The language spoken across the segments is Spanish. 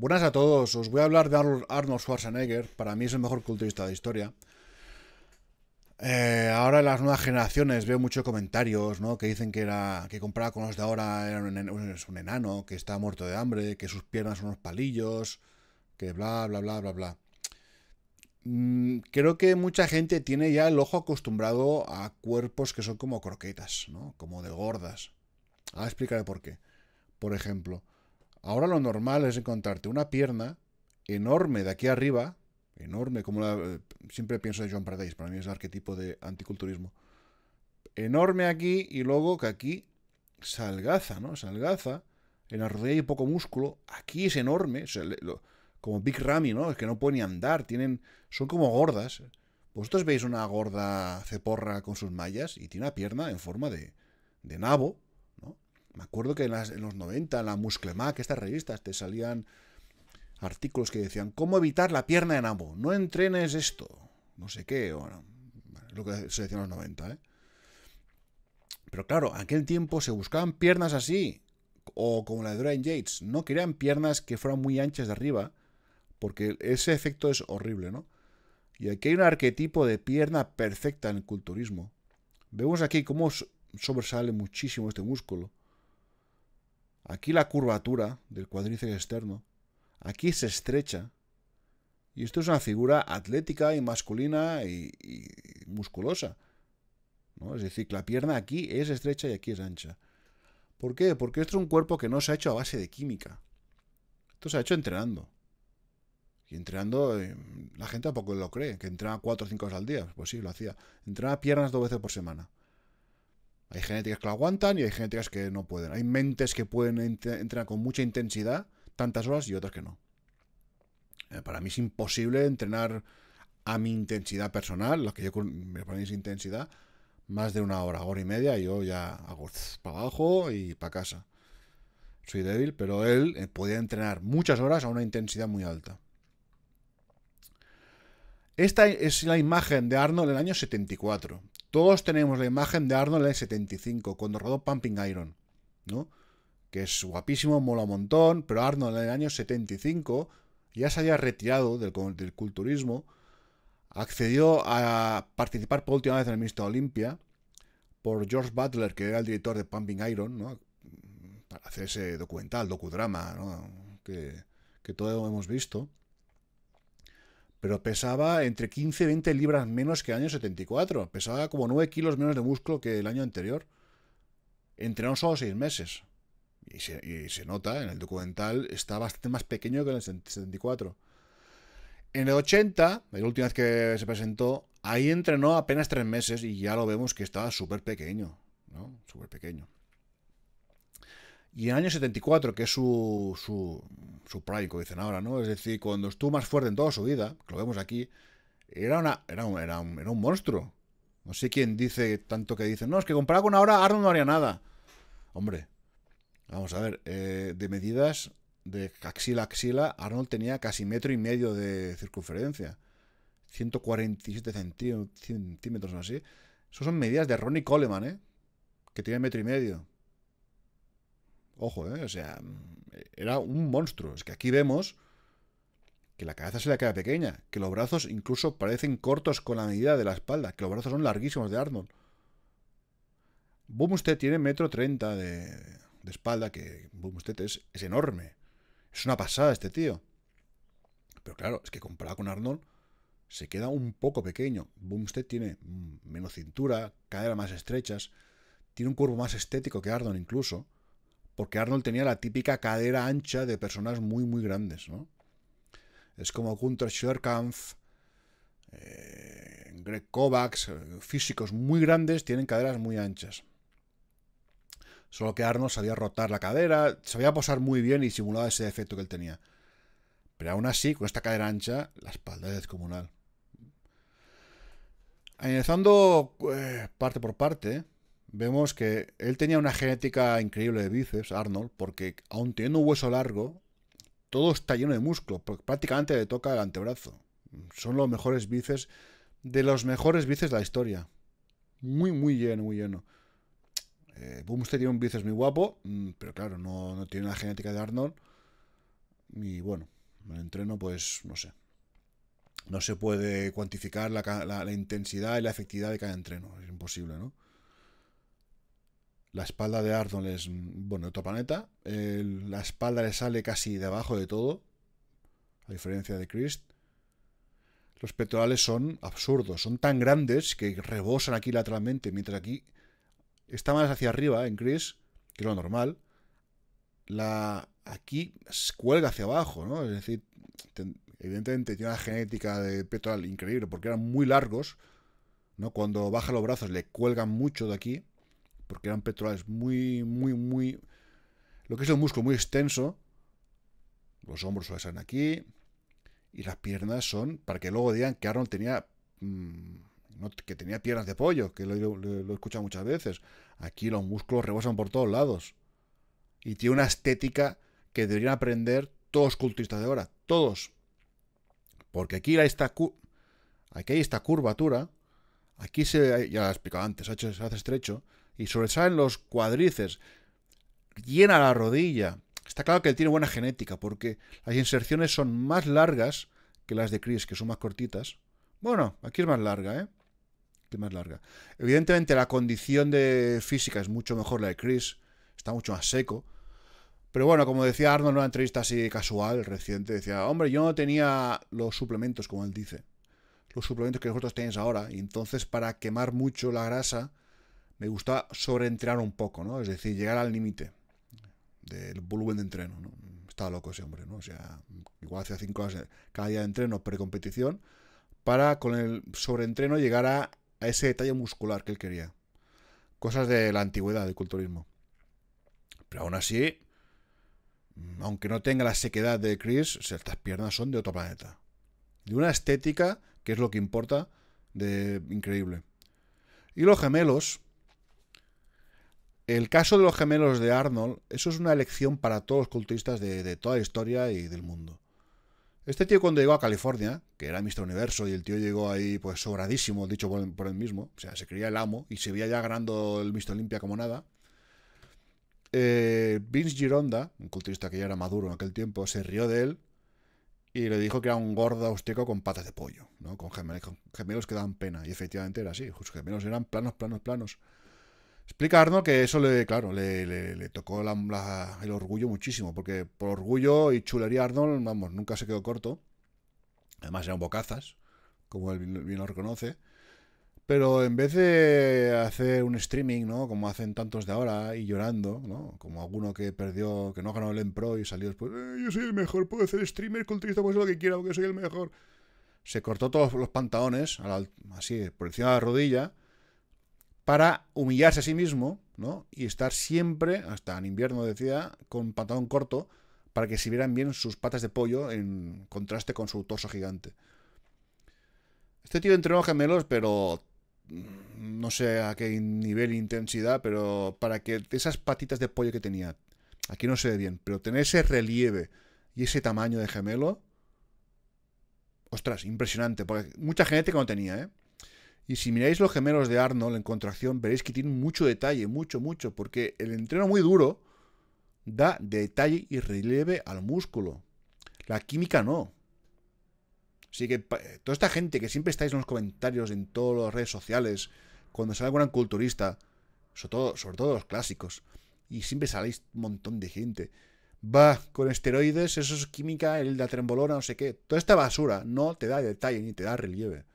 Buenas a todos, os voy a hablar de Arnold Schwarzenegger, para mí es el mejor culturista de la historia. Eh, ahora en las nuevas generaciones veo muchos comentarios, ¿no? Que dicen que era que comparado con los de ahora era un, enano, que está muerto de hambre, que sus piernas son unos palillos, que bla, bla, bla, bla, bla. Mm, creo que mucha gente tiene ya el ojo acostumbrado a cuerpos que son como croquetas, ¿no? Como de gordas. Ahora explicaré por qué. Por ejemplo, Ahora lo normal es encontrarte una pierna enorme de aquí arriba, enorme, como la, eh, siempre pienso de John Paradise, para mí es el arquetipo de anticulturismo. Enorme aquí y luego que aquí salgaza, ¿no? Salgaza, en la rodilla hay poco músculo, aquí es enorme, como Big Ramy, ¿no? Es que no pueden ni andar, tienen, son como gordas. Vosotros veis una gorda ceporra con sus mallas y tiene una pierna en forma de, de nabo, me acuerdo que en, los 90, en la Musclemac, estas revistas, te salían artículos que decían cómo evitar la pierna en amo, no entrenes esto, no sé qué, o lo que se decía en los 90, ¿eh? Pero claro, en aquel tiempo se buscaban piernas así, o como la de Dwayne Yates, no querían piernas que fueran muy anchas de arriba, porque ese efecto es horrible, ¿no? Y aquí hay un arquetipo de pierna perfecta en el culturismo. Vemos aquí cómo sobresale muchísimo este músculo. Aquí la curvatura del cuádriceps externo, aquí se estrecha. Y esto es una figura atlética y masculina y, musculosa. ¿no? Es decir, que la pierna aquí es estrecha y aquí es ancha. ¿Por qué? Porque esto es un cuerpo que no se ha hecho a base de química. Esto se ha hecho entrenando. Y entrenando, eh, la gente tampoco lo cree, que entrenaba cuatro o cinco horas al día. Pues sí, lo hacía. Entraba piernas dos veces por semana. Hay genéticas que lo aguantan y hay genéticas que no pueden. Hay mentes que pueden entrenar con mucha intensidad tantas horas y otras que no. Eh, para mí es imposible entrenar a mi intensidad personal, lo que yo me ponéis intensidad, más de una hora, hora y media, y yo ya hago para abajo y para casa. Soy débil, pero él eh, podía entrenar muchas horas a una intensidad muy alta. Esta es la imagen de Arnold en el año 74. Todos tenemos la imagen de Arnold en el 75, cuando rodó Pumping Iron, ¿no? Que es guapísimo, mola un montón, pero Arnold en el año 75 ya se había retirado del, culturismo, accedió a participar por última vez en el de Olimpia por George Butler, que era el director de Pumping Iron, ¿no? Para hacer ese documental, docudrama, Que, que todos hemos visto pero pesaba entre 15 y 20 libras menos que el año 74. Pesaba como 9 kilos menos de músculo que el año anterior. Entrenó solo 6 meses. Y se, nota, en el documental está bastante más pequeño que en el 74. En el 80, la última vez que se presentó, ahí entrenó apenas 3 meses y ya lo vemos que estaba súper pequeño. ¿no? Súper pequeño. Y en el año 74, que es su, su, su como dicen ahora, ¿no? Es decir, cuando estuvo más fuerte en toda su vida, que lo vemos aquí, era, una, era, un, era, un, monstruo. No sé quién dice tanto que dice, no, es que comparado con ahora, Arnold no haría nada. Hombre, vamos a ver, eh, de medidas de axila a axila, Arnold tenía casi metro y medio de circunferencia. 147 centímetros o así. Eso son medidas de Ronnie Coleman, ¿eh? Que tiene metro y medio. Ojo, ¿eh? o sea, era un monstruo. Es que aquí vemos que la cabeza se le queda pequeña, que los brazos incluso parecen cortos con la medida de la espalda, que los brazos son larguísimos de Arnold. Boom usted tiene metro treinta de, espalda, que Boom usted es, enorme. Es una pasada este tío. Pero claro, es que comparado con Arnold, se queda un poco pequeño. usted tiene menos cintura, caderas más estrechas, tiene un cuerpo más estético que Arnold incluso. Porque Arnold tenía la típica cadera ancha de personas muy, muy grandes, ¿no? Es como Gunther Schwerkampf, eh, Greg Kovacs, eh, físicos muy grandes tienen caderas muy anchas. Solo que Arnold sabía rotar la cadera, sabía posar muy bien y simulaba ese defecto que él tenía. Pero aún así, con esta cadera ancha, la espalda es descomunal. Analizando eh, parte por parte, vemos que él tenía una genética increíble de bíceps, Arnold, porque aun teniendo un hueso largo, todo está lleno de músculo, porque prácticamente le toca el antebrazo. Son los mejores bíceps, de los mejores bíceps de la historia. Muy, muy lleno, muy lleno. Eh, usted tiene un bíceps muy guapo, mm, pero claro, no, tiene la genética de Arnold. Y bueno, el entreno, pues no sé. No se puede cuantificar la intensidad y la efectividad de cada entreno. Es imposible, ¿no? La espalda de Ardon es, mm, bueno, de otro planeta. la espalda le sale casi debajo de todo, a diferencia de Chris. Los pectorales son absurdos, son tan grandes que rebosan aquí lateralmente, mientras aquí está más hacia arriba en Chris, que es lo normal. La, aquí cuelga hacia abajo, ¿no? Es decir, evidentemente tiene una genética de pectoral increíble porque eran muy largos, ¿no? Cuando baja los brazos le cuelgan mucho de aquí porque eran pectorales muy, muy, muy... Lo que es un músculo muy extenso, los hombros suelen aquí, y las piernas son, para que luego digan que Arnold tenía... Mm, que tenía piernas de pollo, que lo, he escuchado muchas veces. Aquí los músculos rebosan por todos lados. Y tiene una estética que deberían aprender todos los cultistas de ahora, todos. Porque aquí hay esta, aquí hay esta curvatura, aquí se, ya lo he explicado antes, se hace estrecho, y sobresalen los cuadrices, llena la rodilla. Está claro que él tiene buena genética, porque las inserciones son más largas que las de Chris, que son más cortitas. Bueno, aquí es más larga, ¿eh? Aquí es más larga. Evidentemente la condición de física es mucho mejor la de Chris, está mucho más seco. Pero bueno, como decía Arnold en una entrevista así casual reciente, decía, hombre, yo no tenía los suplementos, como él dice, los suplementos que vosotros tenéis ahora, y entonces para quemar mucho la grasa, me gusta sobreentrenar un poco, ¿no? Es decir, llegar al límite del volumen de entreno, ¿no? Estaba loco ese hombre, ¿no? O sea, igual hacía cinco horas eh, cada día de entreno precompetición para con el sobreentreno llegar a, ese detalle muscular que él quería. Cosas de la antigüedad del culturismo. Pero aún así, mm, aunque no tenga la sequedad de Chris, ciertas piernas son de otro planeta. De una estética, que es lo que importa, de increíble. Y los gemelos, el caso de los gemelos de Arnold, eso es una lección para todos los culturistas de, toda la historia y del mundo. Este tío cuando llegó a California, que era Mr. Universo, y el tío llegó ahí pues sobradísimo, dicho por, él mismo, o sea, se creía el amo y se veía ya ganando el Mr. Olimpia como nada, eh, Vince Gironda, un culturista que ya era maduro en aquel tiempo, se rió de él y le dijo que era un gordo austriaco con patas de pollo, ¿no? con, gemelos, con gemelos que daban pena. Y efectivamente era así, sus gemelos eran planos, planos, planos. Explica Arnold que eso le, claro, le, tocó el orgullo muchísimo, porque por orgullo y chulería Arnold, vamos, nunca se quedó corto. Además eran bocazas, como él bien lo reconoce. Pero en vez de hacer un streaming, ¿no? Como hacen tantos de ahora y llorando, Como alguno que perdió, que no ganó el en pro y salió después, eh, yo soy el mejor, puedo hacer streamer, culturista, puedo hacer lo que quiera, porque soy el mejor. Se cortó todos los pantalones, así, por encima de la rodilla, para humillarse a sí mismo, ¿no? Y estar siempre, hasta en invierno decía, con pantalón corto, para que se vieran bien sus patas de pollo en contraste con su torso gigante. Este tío entrenó gemelos, pero no sé a qué nivel e intensidad, pero para que esas patitas de pollo que tenía, aquí no se ve bien, pero tener ese relieve y ese tamaño de gemelo, ostras, impresionante, porque mucha gente que no tenía, ¿eh? Y si miráis los gemelos de Arnold en contracción, veréis que tiene mucho detalle, mucho, mucho, porque el entreno muy duro da detalle y relieve al músculo. La química no. Así que eh, toda esta gente que siempre estáis en los comentarios, en todas las redes sociales, cuando sale algún culturista, sobre todo, sobre todo los clásicos, y siempre saléis un montón de gente. Va, con esteroides, eso es química, el de la trembolona, no sé qué. Toda esta basura no te da detalle ni te da relieve.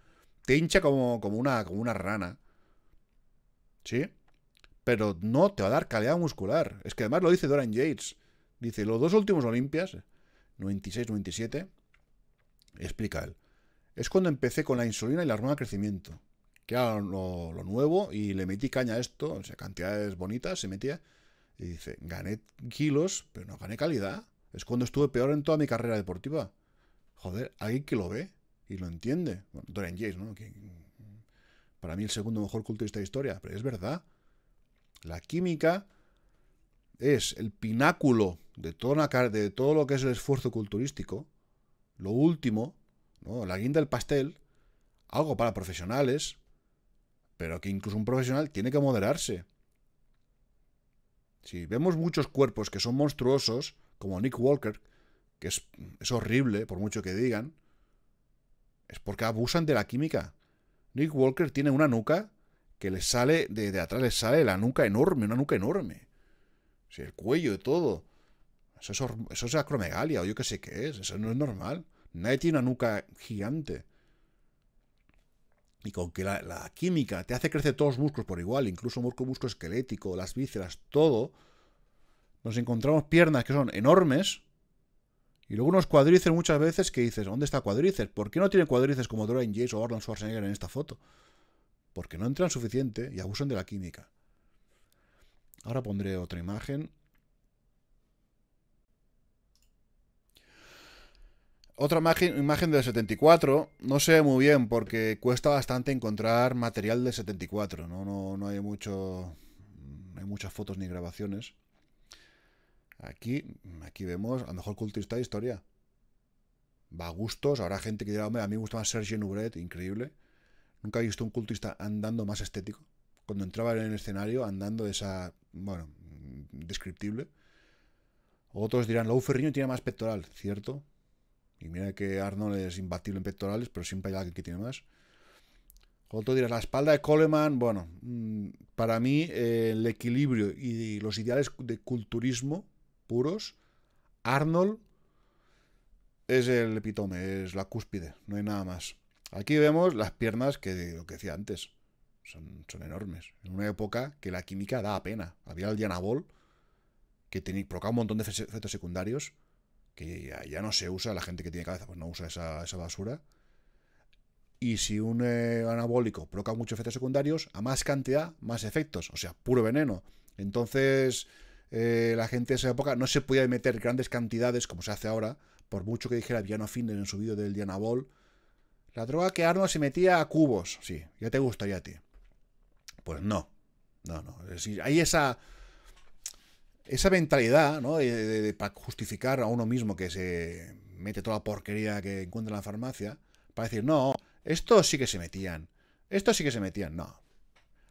Te hincha como, como, una, como una rana. ¿Sí? Pero no te va a dar calidad muscular. Es que además lo dice Dorian Yates. Dice, los dos últimos Olimpias, 96-97, explica él. Es cuando empecé con la insulina y la hormona de crecimiento. Que era lo, lo nuevo y le metí caña a esto, o sea, cantidades bonitas, se metía. Y dice, gané kilos, pero no gané calidad. Es cuando estuve peor en toda mi carrera deportiva. Joder, alguien que lo ve y lo entiende. Dorian Yates, ¿no? para mí el segundo mejor culturista de historia, pero es verdad. La química es el pináculo de, de todo lo que es el esfuerzo culturístico, lo último, ¿no? la guinda del pastel, algo para profesionales, pero que incluso un profesional tiene que moderarse. Si vemos muchos cuerpos que son monstruosos, como Nick Walker, que es horrible, por mucho que digan, es porque abusan de la química. Nick Walker tiene una nuca que le sale, de, atrás le sale la nuca enorme, una nuca enorme. el cuello y todo. Eso es, acromegalia o yo qué sé qué es. Eso no es normal. Nadie tiene una nuca gigante. Y con que la, química te hace crecer todos los músculos por igual, incluso músculo, músculo esquelético, las vísceras, todo, nos encontramos piernas que son enormes, y luego unos cuadrices muchas veces que dices, ¿dónde está cuadrices? ¿Por qué no tienen cuadrices como Dorian Yates o Arnold Schwarzenegger en esta foto? Porque no entran suficiente y abusan de la química. Ahora pondré otra imagen. Otra imagen, imagen del 74, no sé muy bien porque cuesta bastante encontrar material del 74, no, no, no hay mucho no hay muchas fotos ni grabaciones. Aquí, aquí vemos a lo mejor culturista de historia. Va a gustos, habrá gente que dirá, hombre, a mí me gusta más Sergio Nubret, increíble. Nunca he visto un culturista andando más estético. Cuando entraba en el escenario, andando de esa, bueno, descriptible. Otros dirán, Lou Ferriño tiene más pectoral, ¿cierto? Y mira que Arnold es imbatible en pectorales, pero siempre hay alguien que tiene más. Otro dirá, la espalda de Coleman, bueno, mm, para mí eh, el equilibrio y los ideales de culturismo puros, Arnold es el epitome, es la cúspide, no hay nada más. Aquí vemos las piernas que lo que decía antes, son, enormes. En una época que la química da pena. Había el Dianabol, que tenía, un montón de efectos secundarios, que ya, no se usa, la gente que tiene cabeza pues no usa esa, basura. Y si un eh, anabólico provoca muchos efectos secundarios, a más cantidad, más efectos, o sea, puro veneno. Entonces, eh, la gente de esa época no se podía meter grandes cantidades como se hace ahora, por mucho que dijera Viano Finder en su vídeo del Diana Ball. La droga que arma se metía a cubos, sí, ya te gustaría a ti. Pues no, no, no. hay esa, esa mentalidad, ¿no? De, para justificar a uno mismo que se mete toda la porquería que encuentra en la farmacia, para decir, no, esto sí que se metían, esto sí que se metían, no.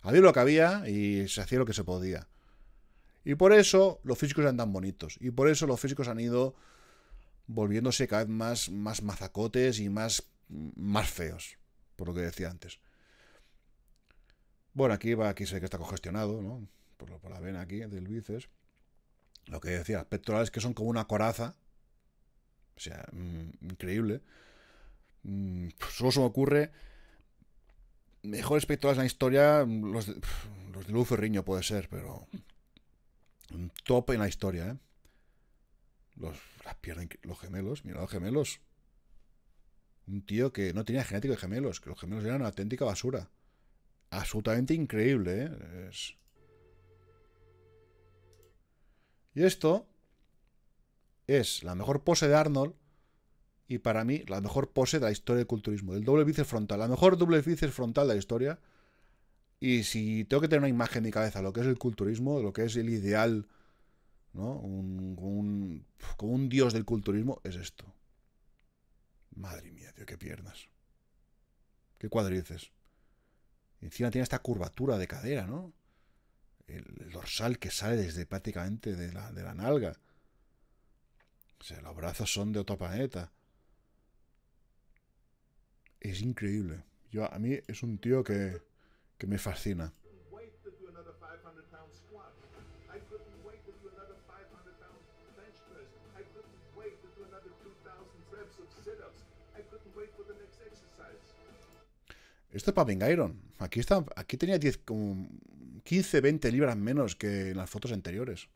Había lo que había y se hacía lo que se podía. Y por eso los físicos eran tan bonitos. Y por eso los físicos han ido volviéndose cada vez más, más mazacotes y más, más feos. Por lo que decía antes. Bueno, aquí va, aquí sé que está congestionado, ¿no? Por, por la vena aquí del bíceps. Lo que decía, las pectorales que son como una coraza. O sea, mm, increíble. Mm, pues solo se me ocurre. Mejores pectorales en la historia. Los de, los de Luz puede ser, pero top en la historia, ¿eh? Los, los gemelos, mira los gemelos. Un tío que no tenía genético de gemelos, que los gemelos eran una auténtica basura. Absolutamente increíble, ¿eh? Es... Y esto es la mejor pose de Arnold y para mí la mejor pose de la historia del culturismo, el doble bíceps frontal, la mejor doble bíceps frontal de la historia. Y si tengo que tener una imagen en mi cabeza lo que es el culturismo, lo que es el ideal ¿no? Un, un, como un dios del culturismo, es esto. Madre mía, tío, qué piernas. Qué cuadrices. Encima tiene esta curvatura de cadera, ¿no? El, dorsal que sale desde prácticamente de la, nalga. O sea, los brazos son de otro planeta. Es increíble. Yo, a mí es un tío que, que me fascina. Esto es para Iron. Aquí, está, aquí tenía 10, como 15, 20 libras menos que en las fotos anteriores.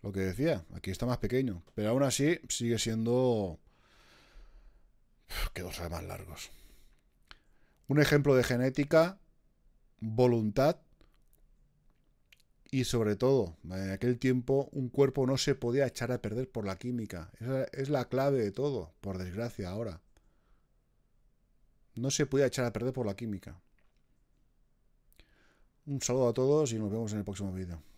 Lo que decía, aquí está más pequeño. Pero aún así sigue siendo... Quedó dos más largos. Un ejemplo de genética, voluntad y sobre todo, en aquel tiempo un cuerpo no se podía echar a perder por la química. Esa es la clave de todo, por desgracia ahora. No se podía echar a perder por la química. Un saludo a todos y nos vemos en el próximo vídeo.